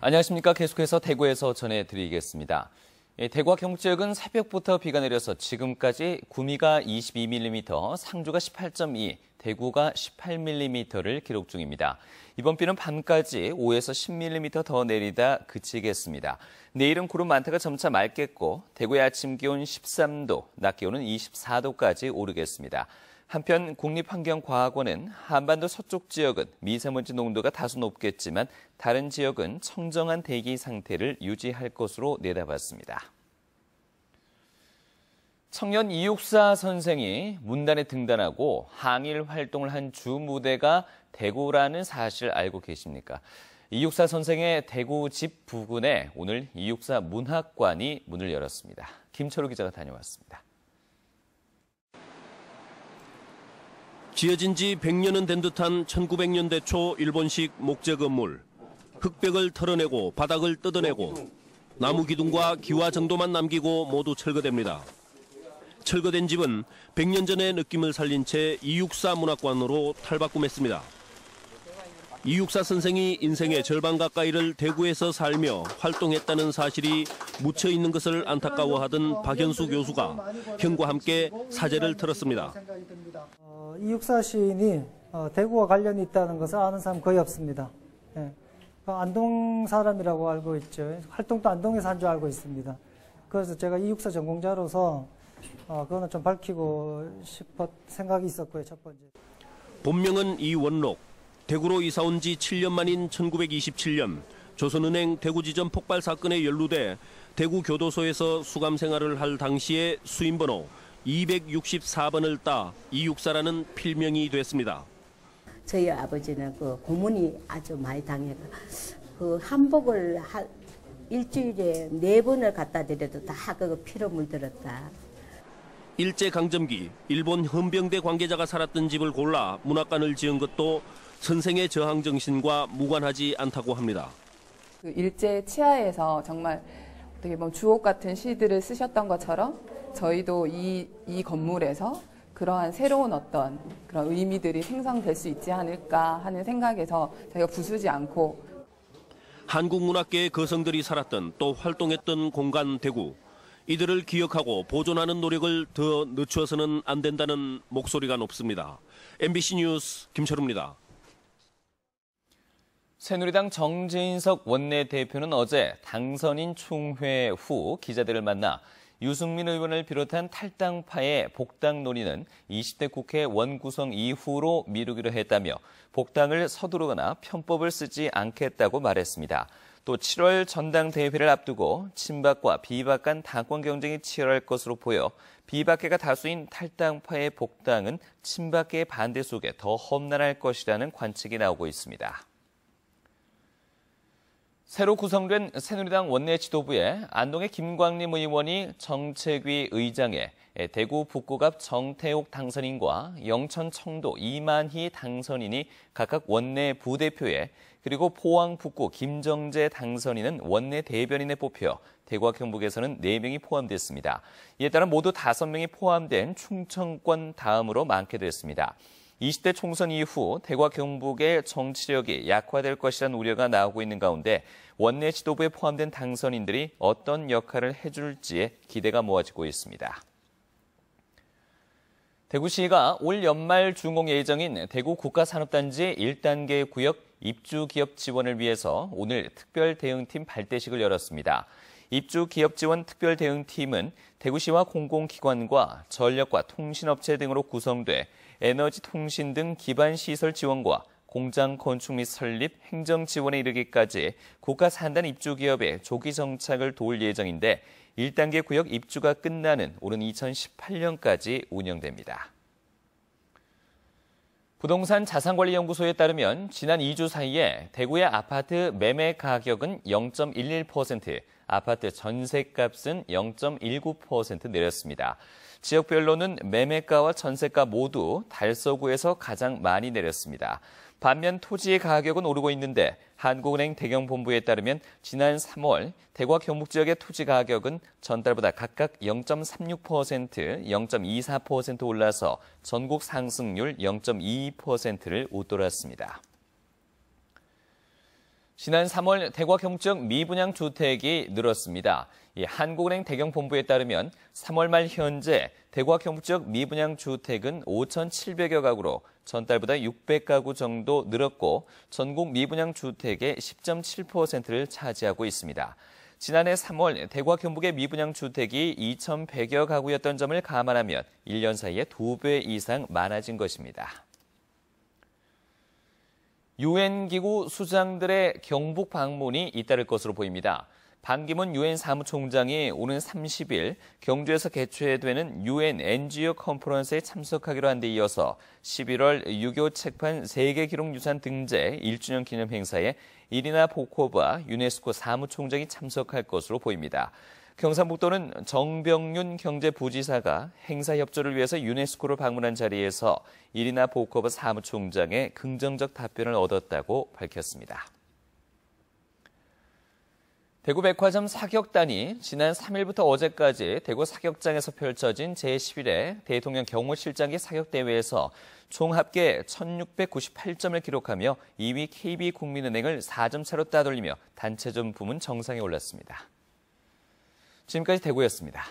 안녕하십니까. 계속해서 대구에서 전해드리겠습니다. 예, 대구와 경북 지역은 새벽부터 비가 내려서 지금까지 구미가 22mm, 상주가 18.2, 대구가 18mm를 기록 중입니다. 이번 비는 밤까지 5에서 10mm 더 내리다 그치겠습니다. 내일은 구름 많다가 점차 맑겠고 대구의 아침 기온 13도, 낮 기온은 24도까지 오르겠습니다. 한편 국립환경과학원은 한반도 서쪽 지역은 미세먼지 농도가 다소 높겠지만 다른 지역은 청정한 대기 상태를 유지할 것으로 내다봤습니다. 청년 이육사 선생이 문단에 등단하고 항일 활동을 한 주 무대가 대구라는 사실 알고 계십니까? 이육사 선생의 대구 집 부근에 오늘 이육사 문학관이 문을 열었습니다. 김철우 기자가 다녀왔습니다. 지어진 지 100년은 된 듯한 1900년대 초 일본식 목재 건물. 흙벽을 털어내고 바닥을 뜯어내고 나무 기둥과 기와 정도만 남기고 모두 철거됩니다. 철거된 집은 100년 전의 느낌을 살린 채264 문학관으로 탈바꿈했습니다. 이육사 선생이 인생의 절반 가까이를 대구에서 살며 활동했다는 사실이 묻혀 있는 것을 안타까워하던 박연수 교수가 형과 함께 사제를 틀었습니다. 어, 이육사 시인이 어, 대구와 관련이 있다는 것을 아는 사람 거의 없습니다. 예. 그 안동 사람이라고 알고 있죠. 활동도 안동에서 한줄 알고 있습니다. 그래서 제가 이육사 전공자로서 어, 그거는 좀 밝히고 싶었 생각이 있었고요. 첫 번째. 본명은 이원록. 대구로 이사 온 지 7년 만인 1927년 조선은행 대구지점 폭발 사건에 연루돼 대구 교도소에서 수감 생활을 할 당시에 수임번호 264번을 따 이육사라는 필명이 됐습니다. 저희 아버지는 그 고문이 아주 많이 당해가 그 한복을 하, 일주일에 네 번을 갖다 드려도 다그 피로 물들었다. 일제 강점기 일본 헌병대 관계자가 살았던 집을 골라 문학관을 지은 것도 선생의 저항 정신과 무관하지 않다고 합니다. 그 일제 치하에서 정말 어떻게 보 뭐 주옥 같은 시들을 쓰셨던 것처럼 저희도 이, 이 건물에서 그러한 새로운 어떤 그런 의미들이 생성될 수 있지 않을까 하는 생각에서 저희가 부수지 않고 한국 문학계의 거성들이 살았던 또 활동했던 공간 대구 이들을 기억하고 보존하는 노력을 더 늦춰서는 안 된다는 목소리가 높습니다. MBC 뉴스 김철우입니다. 새누리당 정진석 원내대표는 어제 당선인 총회 후 기자들을 만나 유승민 의원을 비롯한 탈당파의 복당 논의는 20대 국회 원구성 이후로 미루기로 했다며 복당을 서두르거나 편법을 쓰지 않겠다고 말했습니다. 또 7월 전당대회를 앞두고 친박과 비박 간 당권 경쟁이 치열할 것으로 보여 비박계가 다수인 탈당파의 복당은 친박계의 반대 속에 더 험난할 것이라는 관측이 나오고 있습니다. 새로 구성된 새누리당 원내 지도부에 안동의 김광림 의원이 정책위 의장에 대구 북구갑 정태옥 당선인과 영천 청도 이만희 당선인이 각각 원내 부대표에 그리고 포항 북구 김정재 당선인은 원내 대변인에 뽑혀 대구와 경북에서는 4명이 포함됐습니다. 이에 따라 모두 5명이 포함된 충청권 다음으로 많게 됐습니다. 20대 총선 이후 대구 경북의 정치력이 약화될 것이라는 우려가 나오고 있는 가운데 원내 지도부에 포함된 당선인들이 어떤 역할을 해줄지에 기대가 모아지고 있습니다. 대구시가 올 연말 준공 예정인 대구 국가산업단지 1단계 구역 입주기업 지원을 위해서 오늘 특별 대응팀 발대식을 열었습니다. 입주 기업 지원 특별 대응팀은 대구시와 공공기관과 전력과 통신업체 등으로 구성돼 에너지 통신 등 기반 시설 지원과 공장 건축 및 설립, 행정 지원에 이르기까지 고가 산단 입주 기업의 조기 정착을 도울 예정인데 1단계 구역 입주가 끝나는 오는 2018년까지 운영됩니다. 부동산 자산관리연구소에 따르면 지난 2주 사이에 대구의 아파트 매매 가격은 0.11%, 아파트 전세값은 0.19% 내렸습니다. 지역별로는 매매가와 전세가 모두 달서구에서 가장 많이 내렸습니다. 반면 토지의 가격은 오르고 있는데 한국은행 대경본부에 따르면 지난 3월 대구 와 경북 지역의 토지 가격은 전달보다 각각 0.36%, 0.24% 올라서 전국 상승률 0.22%를 웃돌았습니다. 지난 3월 대과경증 미분양 주택이 늘었습니다. 한국은행 대경본부에 따르면 3월 말 현재 대과경증 미분양 주택은 5,700여 가구로 전달보다 600가구 정도 늘었고 전국 미분양 주택의 10.7%를 차지하고 있습니다. 지난해 3월 대과 경북의 미분양 주택이 2,100여 가구였던 점을 감안하면 1년 사이에 2배 이상 많아진 것입니다. 유엔 기구 수장들의 경북 방문이 잇따를 것으로 보입니다. 반기문 유엔 사무총장이 오는 30일 경주에서 개최되는 유엔 NGO 컨퍼런스에 참석하기로 한 데 이어서 11월 6.25 책판 세계 기록 유산 등재 1주년 기념 행사에 이리나 보코바 유네스코 사무총장이 참석할 것으로 보입니다. 경상북도는 정병윤 경제부지사가 행사 협조를 위해서 유네스코를 방문한 자리에서 이리나 보코버 사무총장의 긍정적 답변을 얻었다고 밝혔습니다. 대구 백화점 사격단이 지난 3일부터 어제까지 대구 사격장에서 펼쳐진 제11회 대통령 경호실장기 사격대회에서 총 합계 1,698점을 기록하며 2위 KB국민은행을 4점 차로 따돌리며 단체전 부문 정상에 올랐습니다. 지금까지 대구였습니다.